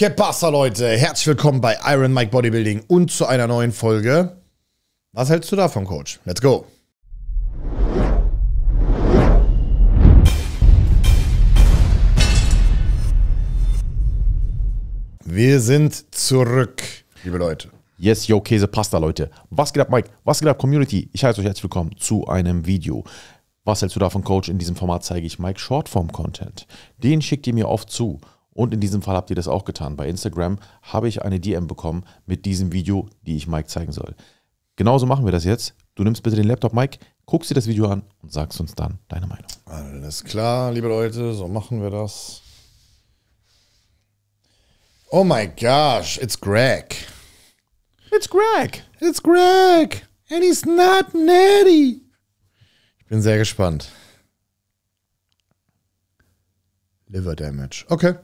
Que Leute? Herzlich willkommen bei Iron Mike Bodybuilding und zu einer neuen Folge. Was hältst du davon, Coach? Let's go! Wir sind zurück, liebe Leute. Yes, yo, Käse, Pasta, Leute. Was geht ab, Mike? Was geht ab, Community? Ich heiße euch herzlich willkommen zu einem Video. Was hältst du davon, Coach? In diesem Format zeige ich Mike Shortform-Content. Den schickt ihr mir oft zu. Und in diesem Fall habt ihr das auch getan. Bei Instagram habe ich eine DM bekommen mit diesem Video, die ich Mike zeigen soll. Genauso machen wir das jetzt. Du nimmst bitte den Laptop, Mike, guckst dir das Video an und sagst uns dann deine Meinung. Alles klar, liebe Leute, so machen wir das. Oh my gosh, it's Greg. It's Greg. It's Greg. And he's not natty. Ich bin sehr gespannt. Liver Damage. Okay.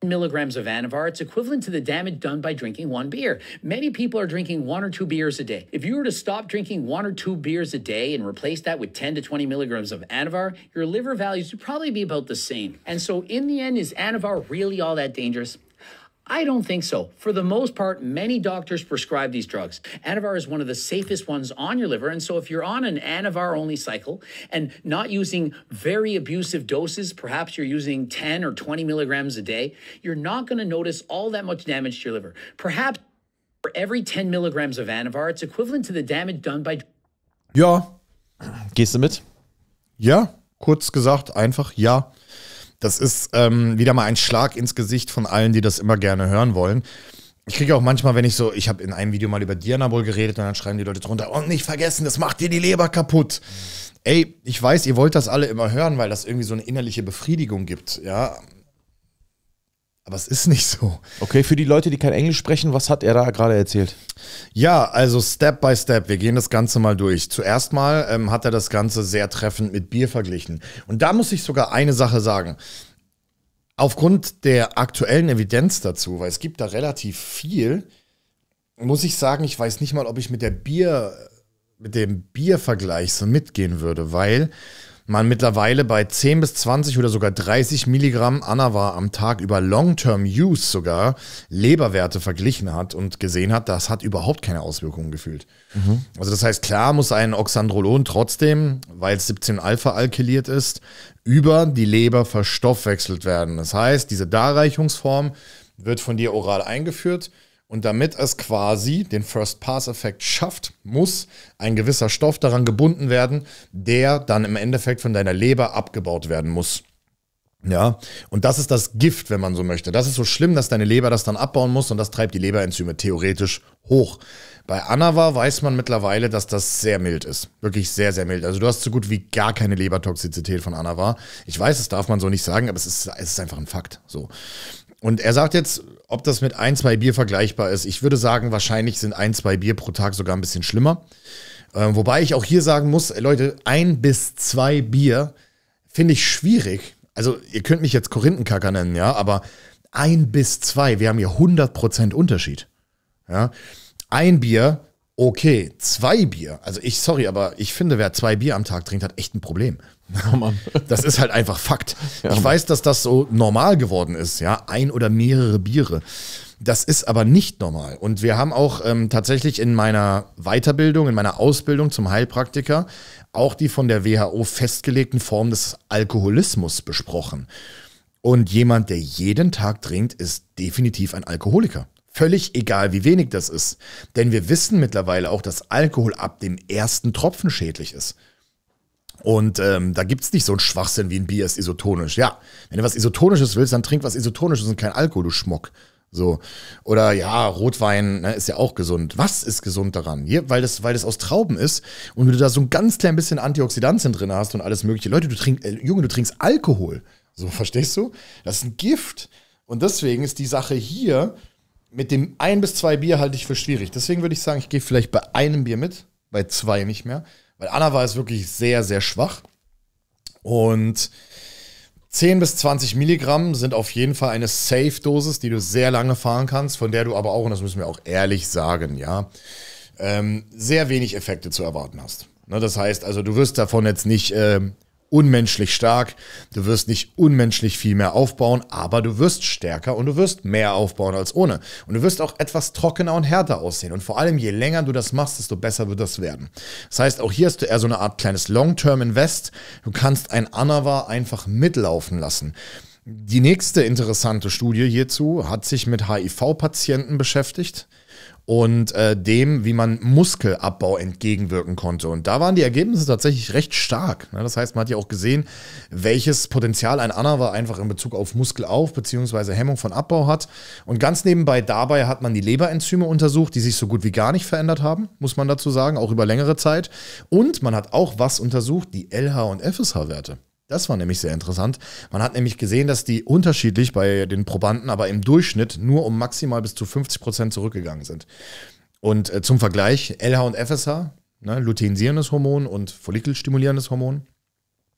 Milligrams of Anavar, it's equivalent to the damage done by drinking one beer. Many people are drinking one or two beers a day. If you were to stop drinking one or two beers a day and replace that with 10 to 20 milligrams of Anavar, your liver values would probably be about the same. And so, in the end, is Anavar really all that dangerous? I don't think so. For the most part, many doctors prescribe these drugs. Anavar is one of the safest ones on your liver. And so if you're on an Anavar only cycle and not using very abusive doses, perhaps you're using 10 or 20 milligrams a day, you're not going to notice all that much damage to your liver. Perhaps for every 10 milligrams of Anavar, it's equivalent to the damage done by. Ja. Gehst du mit? Ja, kurz gesagt, einfach ja. Das ist ähm, wieder mal ein Schlag ins Gesicht von allen, die das immer gerne hören wollen. Ich kriege auch manchmal, wenn ich so, ich habe in einem Video mal über Dianabol geredet und dann schreiben die Leute drunter, und nicht vergessen, das macht dir die Leber kaputt. Ey, ich weiß, ihr wollt das alle immer hören, weil das irgendwie so eine innerliche Befriedigung gibt, ja. Aber es ist nicht so. Okay, für die Leute, die kein Englisch sprechen, was hat er da gerade erzählt? Ja, also Step by Step, wir gehen das Ganze mal durch. Zuerst mal ähm, hat er das Ganze sehr treffend mit Bier verglichen. Und da muss ich sogar eine Sache sagen. Aufgrund der aktuellen Evidenz dazu, weil es gibt da relativ viel, muss ich sagen, ich weiß nicht mal, ob ich mit der Bier, mit dem Biervergleich so mitgehen würde, weil man mittlerweile bei 10 bis 20 oder sogar 30 Milligramm Anavar am Tag über Long-Term-Use sogar Leberwerte verglichen hat und gesehen hat, das hat überhaupt keine Auswirkungen gefühlt. Mhm. Also das heißt, klar muss ein Oxandrolon trotzdem, weil es 17-Alpha alkyliert ist, über die Leber verstoffwechselt werden. Das heißt, diese Darreichungsform wird von dir oral eingeführt und damit es quasi den First-Pass-Effekt schafft, muss ein gewisser Stoff daran gebunden werden, der dann im Endeffekt von deiner Leber abgebaut werden muss. Ja, und das ist das Gift, wenn man so möchte. Das ist so schlimm, dass deine Leber das dann abbauen muss und das treibt die Leberenzyme theoretisch hoch. Bei Anava weiß man mittlerweile, dass das sehr mild ist. Wirklich sehr, sehr mild. Also du hast so gut wie gar keine Lebertoxizität von Anava. Ich weiß, das darf man so nicht sagen, aber es ist, es ist einfach ein Fakt. So. Und er sagt jetzt, ob das mit ein, zwei Bier vergleichbar ist. Ich würde sagen, wahrscheinlich sind ein, zwei Bier pro Tag sogar ein bisschen schlimmer. Ähm, wobei ich auch hier sagen muss, äh, Leute, ein bis zwei Bier finde ich schwierig. Also ihr könnt mich jetzt Korinthenkacker nennen, ja, aber ein bis zwei, wir haben hier 100% Unterschied. Ja? Ein Bier Okay, zwei Bier. Also ich, sorry, aber ich finde, wer zwei Bier am Tag trinkt, hat echt ein Problem. Oh das ist halt einfach Fakt. Ja, ich weiß, dass das so normal geworden ist, ja, ein oder mehrere Biere. Das ist aber nicht normal. Und wir haben auch ähm, tatsächlich in meiner Weiterbildung, in meiner Ausbildung zum Heilpraktiker auch die von der WHO festgelegten Formen des Alkoholismus besprochen. Und jemand, der jeden Tag trinkt, ist definitiv ein Alkoholiker. Völlig egal, wie wenig das ist. Denn wir wissen mittlerweile auch, dass Alkohol ab dem ersten Tropfen schädlich ist. Und ähm, da es nicht so einen Schwachsinn wie ein Bier ist isotonisch. Ja, wenn du was Isotonisches willst, dann trink was Isotonisches und kein Alkohol, du Schmuck. So. Oder ja, Rotwein ne, ist ja auch gesund. Was ist gesund daran? Hier, weil, das, weil das aus Trauben ist und du da so ein ganz klein bisschen Antioxidantien drin hast und alles mögliche. Leute, du trink, äh, Junge, du trinkst Alkohol. So, verstehst du? Das ist ein Gift. Und deswegen ist die Sache hier, mit dem ein bis zwei Bier halte ich für schwierig. Deswegen würde ich sagen, ich gehe vielleicht bei einem Bier mit, bei zwei nicht mehr. Weil Anna war es wirklich sehr, sehr schwach. Und 10 bis 20 Milligramm sind auf jeden Fall eine Safe-Dosis, die du sehr lange fahren kannst, von der du aber auch, und das müssen wir auch ehrlich sagen, ja, ähm, sehr wenig Effekte zu erwarten hast. Ne, das heißt also, du wirst davon jetzt nicht ähm, unmenschlich stark, du wirst nicht unmenschlich viel mehr aufbauen, aber du wirst stärker und du wirst mehr aufbauen als ohne. Und du wirst auch etwas trockener und härter aussehen. Und vor allem, je länger du das machst, desto besser wird das werden. Das heißt, auch hier hast du eher so eine Art kleines Long-Term-Invest. Du kannst ein Anava einfach mitlaufen lassen. Die nächste interessante Studie hierzu hat sich mit HIV-Patienten beschäftigt und äh, dem, wie man Muskelabbau entgegenwirken konnte. Und da waren die Ergebnisse tatsächlich recht stark. Ne? Das heißt, man hat ja auch gesehen, welches Potenzial ein Anna war, einfach in Bezug auf Muskelauf bzw. Hemmung von Abbau hat. Und ganz nebenbei dabei hat man die Leberenzyme untersucht, die sich so gut wie gar nicht verändert haben, muss man dazu sagen, auch über längere Zeit. Und man hat auch was untersucht, die LH- und FSH-Werte. Das war nämlich sehr interessant. Man hat nämlich gesehen, dass die unterschiedlich bei den Probanden, aber im Durchschnitt nur um maximal bis zu 50 Prozent zurückgegangen sind. Und äh, zum Vergleich, LH und FSH, ne, luteinisierendes Hormon und follikelstimulierendes Hormon,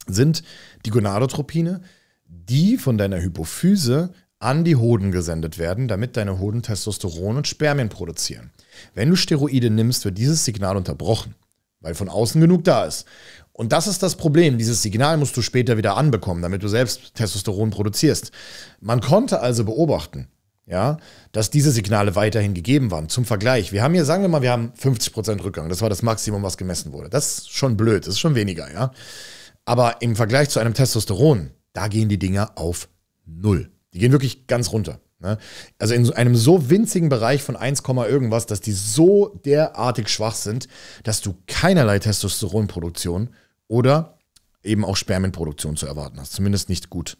sind die Gonadotropine, die von deiner Hypophyse an die Hoden gesendet werden, damit deine Hoden Testosteron und Spermien produzieren. Wenn du Steroide nimmst, wird dieses Signal unterbrochen weil von außen genug da ist. Und das ist das Problem. Dieses Signal musst du später wieder anbekommen, damit du selbst Testosteron produzierst. Man konnte also beobachten, ja, dass diese Signale weiterhin gegeben waren. Zum Vergleich, wir haben hier, sagen wir mal, wir haben 50% Rückgang. Das war das Maximum, was gemessen wurde. Das ist schon blöd, das ist schon weniger, ja. Aber im Vergleich zu einem Testosteron, da gehen die Dinger auf Null. Die gehen wirklich ganz runter. Ne? Also in einem so winzigen Bereich von 1, irgendwas, dass die so derartig schwach sind, dass du keinerlei Testosteronproduktion oder eben auch Spermienproduktion zu erwarten hast. Zumindest nicht gut.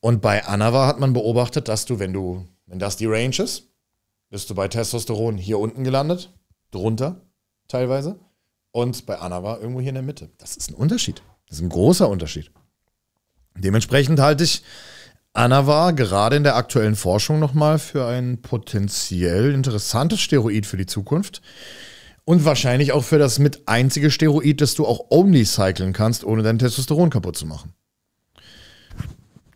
Und bei Anava hat man beobachtet, dass du, wenn du, wenn das die Range ist, bist du bei Testosteron hier unten gelandet, drunter teilweise, und bei Anava irgendwo hier in der Mitte. Das ist ein Unterschied. Das ist ein großer Unterschied. Dementsprechend halte ich Anna war gerade in der aktuellen Forschung nochmal für ein potenziell interessantes Steroid für die Zukunft. Und wahrscheinlich auch für das mit einzige Steroid, das du auch omnicyclen kannst, ohne dein Testosteron kaputt zu machen.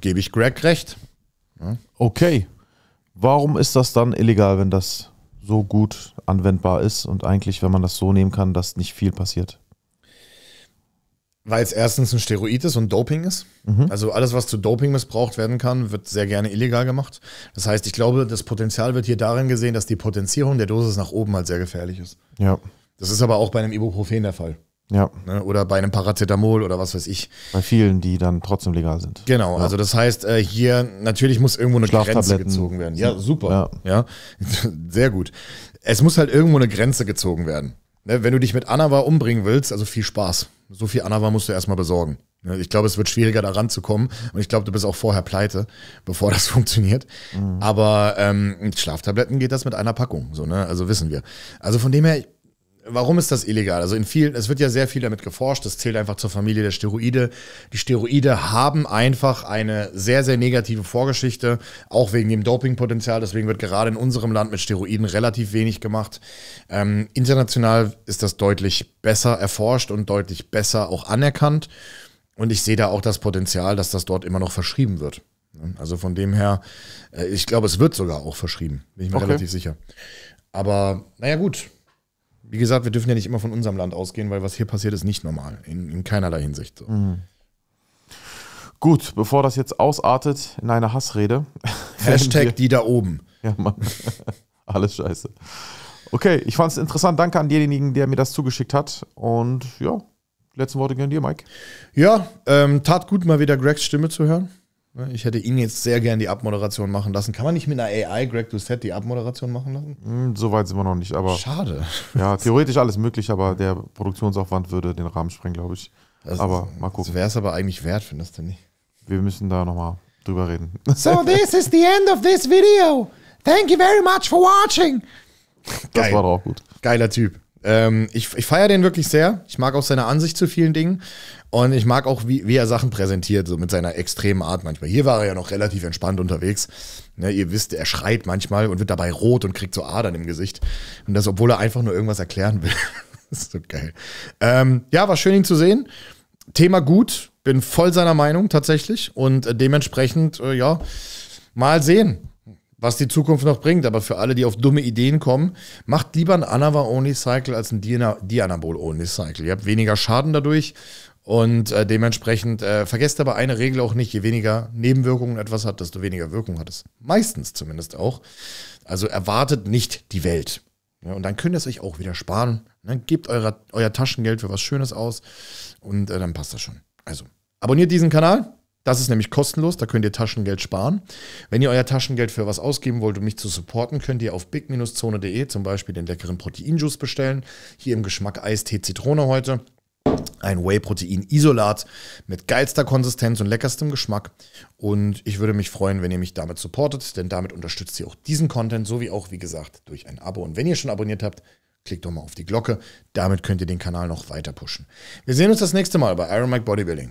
Gebe ich Greg recht. Ja. Okay. Warum ist das dann illegal, wenn das so gut anwendbar ist und eigentlich, wenn man das so nehmen kann, dass nicht viel passiert? Weil es erstens ein Steroid ist und Doping ist. Mhm. Also alles, was zu Doping missbraucht werden kann, wird sehr gerne illegal gemacht. Das heißt, ich glaube, das Potenzial wird hier darin gesehen, dass die Potenzierung der Dosis nach oben halt sehr gefährlich ist. Ja. Das ist aber auch bei einem Ibuprofen der Fall. Ja. Ne? Oder bei einem Paracetamol oder was weiß ich. Bei vielen, die dann trotzdem legal sind. Genau, ja. also das heißt, äh, hier natürlich muss irgendwo eine Grenze gezogen werden. Ja, super. Ja. ja. Sehr gut. Es muss halt irgendwo eine Grenze gezogen werden. Ne? Wenn du dich mit Anava umbringen willst, also viel Spaß so viel Anna war, musst du erstmal besorgen. Ne, ich glaube, es wird schwieriger, da ranzukommen. Und ich glaube, du bist auch vorher pleite, bevor das funktioniert. Mhm. Aber ähm, mit Schlaftabletten geht das mit einer Packung. So, ne? Also wissen wir. Also von dem her, Warum ist das illegal? Also in vielen, es wird ja sehr viel damit geforscht, das zählt einfach zur Familie der Steroide. Die Steroide haben einfach eine sehr, sehr negative Vorgeschichte, auch wegen dem Dopingpotenzial. Deswegen wird gerade in unserem Land mit Steroiden relativ wenig gemacht. Ähm, international ist das deutlich besser erforscht und deutlich besser auch anerkannt. Und ich sehe da auch das Potenzial, dass das dort immer noch verschrieben wird. Also von dem her, äh, ich glaube, es wird sogar auch verschrieben, bin ich mir okay. relativ sicher. Aber naja, gut, wie gesagt, wir dürfen ja nicht immer von unserem Land ausgehen, weil was hier passiert, ist nicht normal. In, in keinerlei Hinsicht. Mhm. Gut, bevor das jetzt ausartet in eine Hassrede. Hashtag die da oben. Ja, Mann. Alles scheiße. Okay, ich fand es interessant. Danke an denjenigen, der mir das zugeschickt hat. Und ja, letzte Worte gehen dir, Mike. Ja, ähm, tat gut, mal wieder Gregs Stimme zu hören. Ne, ich hätte ihn jetzt sehr gern die Abmoderation machen lassen. Kann man nicht mit einer AI Greg Doucette die Abmoderation machen lassen? Hm, Soweit sind wir noch nicht, aber. Schade. Ja, theoretisch alles möglich, aber der Produktionsaufwand würde den Rahmen sprengen, glaube ich. Also, aber mal gucken. Das wäre es aber eigentlich wert, findest du nicht? Wir müssen da nochmal drüber reden. So, this is the end of this video. Thank you very much for watching. Das Geil. war doch auch gut. Geiler Typ. Ähm, ich ich feiere den wirklich sehr. Ich mag auch seine Ansicht zu vielen Dingen. Und ich mag auch, wie, wie er Sachen präsentiert, so mit seiner extremen Art manchmal. Hier war er ja noch relativ entspannt unterwegs. Ne, ihr wisst, er schreit manchmal und wird dabei rot und kriegt so Adern im Gesicht. Und das, obwohl er einfach nur irgendwas erklären will. das ist so geil. Ähm, ja, war schön, ihn zu sehen. Thema gut. Bin voll seiner Meinung tatsächlich. Und äh, dementsprechend, äh, ja, mal sehen was die Zukunft noch bringt. Aber für alle, die auf dumme Ideen kommen, macht lieber ein Anava-Only-Cycle als ein Dianabol-Only-Cycle. Ihr habt weniger Schaden dadurch und äh, dementsprechend äh, vergesst aber eine Regel auch nicht, je weniger Nebenwirkungen etwas hat, desto weniger Wirkung hat es. Meistens zumindest auch. Also erwartet nicht die Welt. Ja, und dann könnt ihr es euch auch wieder sparen. Ne? Gebt euer, euer Taschengeld für was Schönes aus und äh, dann passt das schon. Also abonniert diesen Kanal das ist nämlich kostenlos, da könnt ihr Taschengeld sparen. Wenn ihr euer Taschengeld für was ausgeben wollt, um mich zu supporten, könnt ihr auf big-zone.de zum Beispiel den leckeren Proteinjuice bestellen. Hier im Geschmack Eistee Zitrone heute. Ein Whey-Protein-Isolat mit geilster Konsistenz und leckerstem Geschmack. Und ich würde mich freuen, wenn ihr mich damit supportet, denn damit unterstützt ihr auch diesen Content, sowie auch, wie gesagt, durch ein Abo. Und wenn ihr schon abonniert habt, klickt doch mal auf die Glocke. Damit könnt ihr den Kanal noch weiter pushen. Wir sehen uns das nächste Mal bei Iron Mike Bodybuilding.